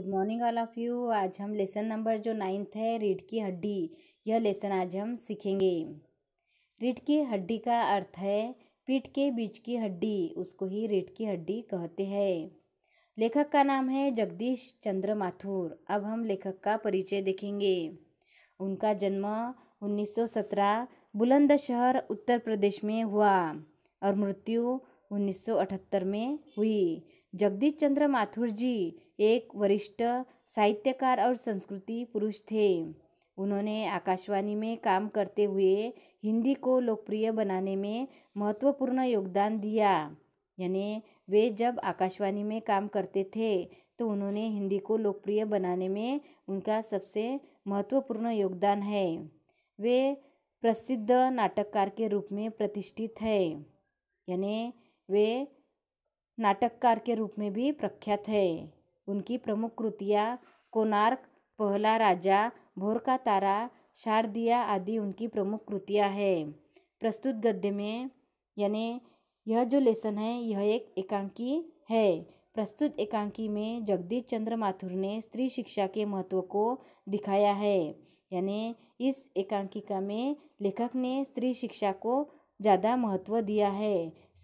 good morning all of you आज हम lesson number जो नाइन्थ है रीढ़ की हड्डी यह लेसन आज हम सीखेंगे रीढ़ की हड्डी का अर्थ है पीठ के बीच की हड्डी उसको ही रीढ़ की हड्डी कहते हैं लेखक का नाम है जगदीश चंद्र माथुर अब हम लेखक का परिचय देखेंगे उनका जन्म 1917 बुलंदशहर उत्तर प्रदेश में हुआ और मृत्यु 1978 में हुई जगदीश चंद्र माथुर जी एक वरिष्ठ साहित्यकार और संस्कृति पुरुष थे उन्होंने आकाशवाणी में काम करते हुए हिंदी को लोकप्रिय बनाने में महत्वपूर्ण योगदान दिया यानी वे जब आकाशवाणी में काम करते थे तो उन्होंने हिंदी को लोकप्रिय बनाने में उनका सबसे महत्वपूर्ण योगदान है वे प्रसिद्ध नाटककार के रूप में प्रतिष्ठित है यानी वे नाटककार के रूप में भी प्रख्यात है उनकी प्रमुख कृतियाँ कोनार्क पहला राजा भोर का तारा शारदिया आदि उनकी प्रमुख कृतियाँ है प्रस्तुत गद्य में यानी यह जो लेसन है यह एक एकांकी है प्रस्तुत एकांकी में जगदीश चंद्र माथुर ने स्त्री शिक्षा के महत्व को दिखाया है यानी इस एकांकिका में लेखक ने स्त्री शिक्षा को ज़्यादा महत्व दिया है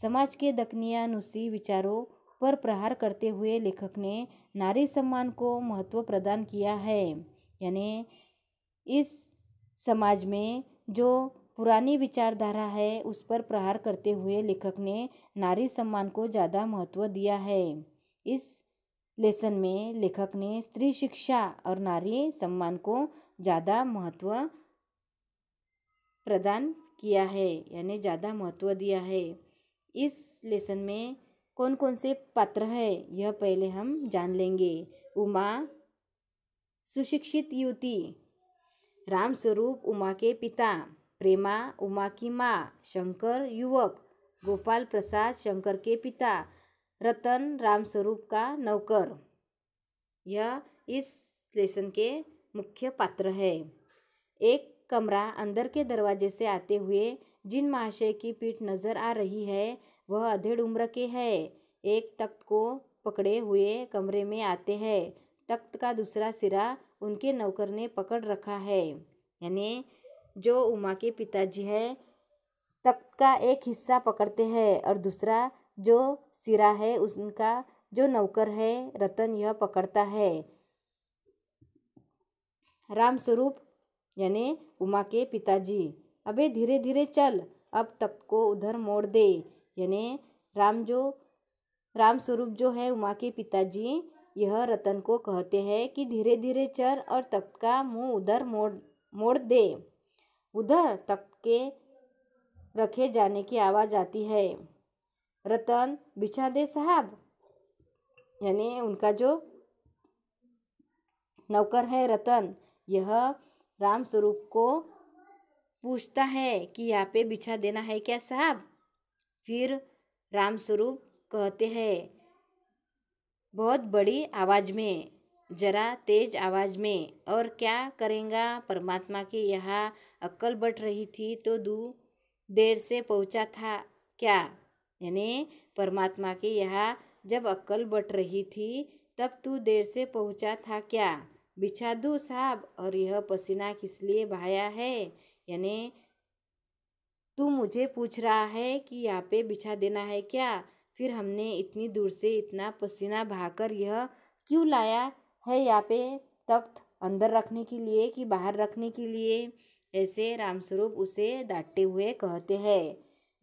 समाज के दकनियानुसी विचारों पर प्रहार करते हुए लेखक ने नारी सम्मान को महत्व प्रदान किया है यानी इस समाज में जो पुरानी विचारधारा है उस पर प्रहार करते हुए लेखक ने नारी सम्मान को ज़्यादा महत्व दिया है इस लेसन में लेखक ने स्त्री शिक्षा और नारी सम्मान को ज़्यादा महत्व प्रदान किया है यानी ज़्यादा महत्व दिया है इस लेसन में कौन कौन से पात्र है यह पहले हम जान लेंगे उमा सुशिक्षित युवती रामस्वरूप उमा के पिता प्रेमा उमा की माँ शंकर युवक गोपाल प्रसाद शंकर के पिता रतन रामस्वरूप का नौकर यह इस लेसन के मुख्य पात्र है एक कमरा अंदर के दरवाजे से आते हुए जिन महाशय की पीठ नजर आ रही है वह अधेड़ उम्र के है एक तख्त को पकड़े हुए कमरे में आते हैं तख्त का दूसरा सिरा उनके नौकर ने पकड़ रखा है यानी जो उमा के पिताजी है तख्त का एक हिस्सा पकड़ते हैं और दूसरा जो सिरा है उनका जो नौकर है रतन यह पकड़ता है रामस्वरूप यानी उमा के पिताजी अबे धीरे धीरे चल अब तख्त को उधर मोड़ दे यानी राम जो राम स्वरूप जो है उमा के पिताजी यह रतन को कहते हैं कि धीरे धीरे चर और तख्त का मुंह उधर मोड़ मोड़ दे उधर तख्त के रखे जाने की आवाज़ आती है रतन बिछा दे साहब यानी उनका जो नौकर है रतन यह राम स्वरूप को पूछता है कि यहाँ पे बिछा देना है क्या साहब फिर रामस्वरूप कहते हैं बहुत बड़ी आवाज़ में ज़रा तेज आवाज़ में और क्या करेगा परमात्मा की यहाँ अक्ल बट रही थी तो दू देर से पहुँचा था क्या यानी परमात्मा के यहाँ जब अक्ल बट रही थी तब तू देर से पहुँचा था क्या बिछा दू साहब और यह पसीना किस लिए भाया है यानी तू मुझे पूछ रहा है कि यहाँ पे बिछा देना है क्या फिर हमने इतनी दूर से इतना पसीना बहाकर यह क्यों लाया है यहाँ पे तख्त अंदर रखने के लिए कि बाहर रखने के लिए ऐसे रामस्वरूप उसे डांटते हुए कहते हैं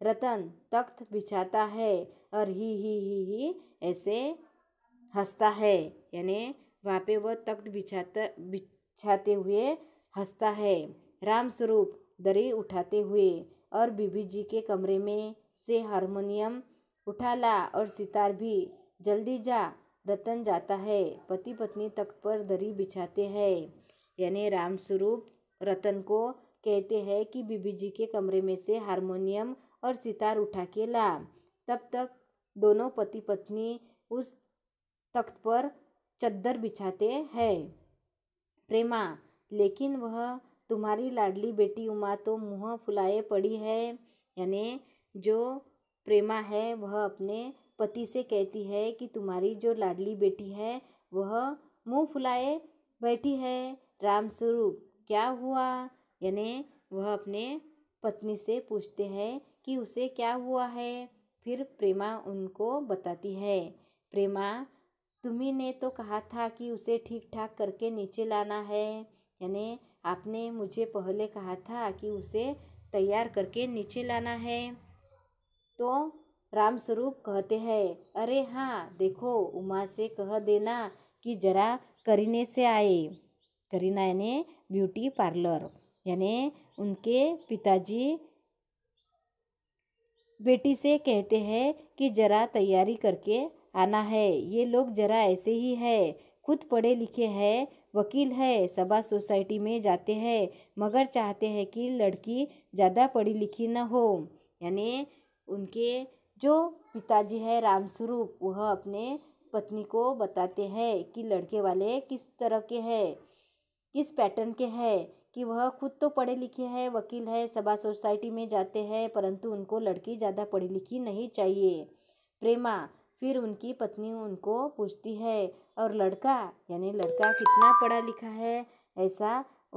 रतन तख्त बिछाता है और ही ही ही ही ऐसे हंसता है यानी वहाँ पे वह तख्त बिछाता बिछाते हुए हंसता है रामस्वरूप दरी उठाते हुए और बीबी जी के कमरे में से हारमोनियम उठा ला और सितार भी जल्दी जा रतन जाता है पति पत्नी तख्त पर दरी बिछाते हैं यानी राम स्वरूप रतन को कहते हैं कि बीबी जी के कमरे में से हारमोनियम और सितार उठा के ला तब तक दोनों पति पत्नी उस तख्त पर चद्दर बिछाते हैं प्रेमा लेकिन वह तुम्हारी लाडली बेटी उमा तो मुँह फुलाए पड़ी है यानी जो प्रेमा है वह अपने पति से कहती है कि तुम्हारी जो लाडली बेटी है वह मुँह फुलाए बैठी है रामस्वरूप क्या हुआ यानी वह अपने पत्नी से पूछते हैं कि उसे क्या हुआ है फिर प्रेमा उनको बताती है प्रेमा तुम्ही ने तो कहा था कि उसे ठीक ठाक करके नीचे लाना है यानी आपने मुझे पहले कहा था कि उसे तैयार करके नीचे लाना है तो रामस्वरूप कहते हैं अरे हाँ देखो उमा से कह देना कि जरा करीने से आए करीना यानी ब्यूटी पार्लर यानी उनके पिताजी बेटी से कहते हैं कि जरा तैयारी करके आना है ये लोग जरा ऐसे ही है खुद पढ़े लिखे हैं वकील है सभा सोसाइटी में जाते हैं मगर चाहते हैं कि लड़की ज़्यादा पढ़ी लिखी न हो यानी उनके जो पिताजी है रामस्वरूप वह अपने पत्नी को बताते हैं कि लड़के वाले किस तरह के हैं किस पैटर्न के हैं कि वह खुद तो पढ़े लिखे हैं वकील है सभा सोसाइटी में जाते हैं परंतु उनको लड़की ज़्यादा पढ़ी लिखी नहीं चाहिए प्रेमा फिर उनकी पत्नी उनको पूछती है और लड़का यानी लड़का कितना पढ़ा लिखा है ऐसा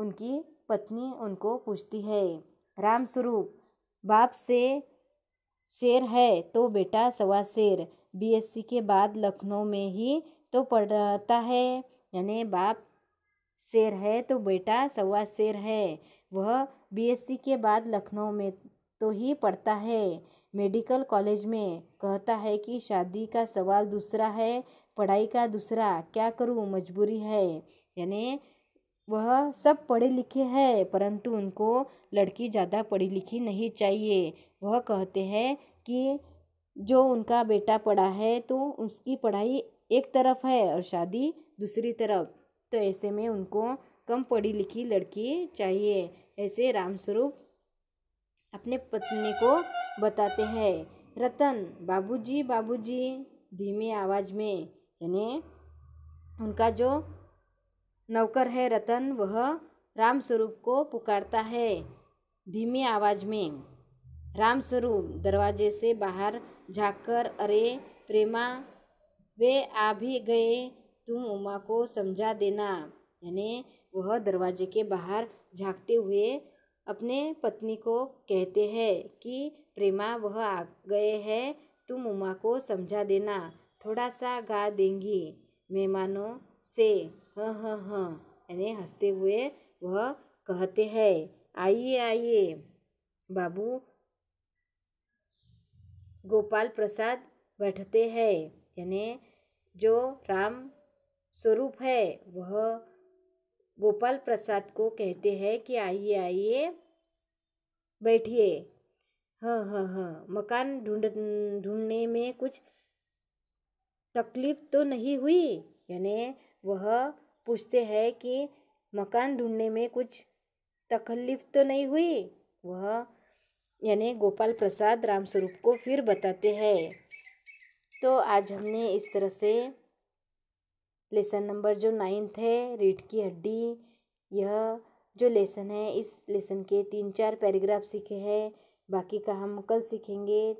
उनकी पत्नी उनको पूछती है राम स्वरूप बाप से शेर है तो बेटा सवा शेर बीएससी के बाद लखनऊ में ही तो पढ़ता है यानी बाप शेर है तो बेटा सवा शेर है वह बीएससी के बाद लखनऊ में तो ही पढ़ता है मेडिकल कॉलेज में कहता है कि शादी का सवाल दूसरा है पढ़ाई का दूसरा क्या करूँ मजबूरी है यानी वह सब पढ़े लिखे हैं परंतु उनको लड़की ज़्यादा पढ़ी लिखी नहीं चाहिए वह कहते हैं कि जो उनका बेटा पढ़ा है तो उसकी पढ़ाई एक तरफ है और शादी दूसरी तरफ तो ऐसे में उनको कम पढ़ी लिखी लड़की चाहिए ऐसे रामस्वरूप अपने पत्नी को बताते हैं रतन बाबूजी बाबूजी धीमे आवाज़ में यानी उनका जो नौकर है रतन वह राम स्वरूप को पुकारता है धीमी आवाज़ में राम स्वरूप दरवाजे से बाहर झाकर अरे प्रेमा वे आ भी गए तुम उमा को समझा देना यानी वह दरवाजे के बाहर झाँकते हुए अपने पत्नी को कहते हैं कि प्रेमा वह आ गए हैं तुम उमा को समझा देना थोड़ा सा गा देंगी मेहमानों से हाँ हाँ हाँ यानी हंसते हुए वह कहते हैं आइए आइए बाबू गोपाल प्रसाद बैठते हैं यानी जो राम स्वरूप है वह गोपाल प्रसाद को कहते हैं कि आइए आइए बैठिए हाँ हाँ हाँ मकान ढूंढ ढूंढने में कुछ तकलीफ तो नहीं हुई यानी वह पूछते हैं कि मकान ढूंढने में कुछ तकलीफ तो नहीं हुई वह यानी गोपाल प्रसाद रामस्वरूप को फिर बताते हैं तो आज हमने इस तरह से लेसन नंबर जो नाइन्थ है रीढ़ की हड्डी यह जो लेसन है इस लेसन के तीन चार पैराग्राफ सीखे हैं बाकी का हम कल सीखेंगे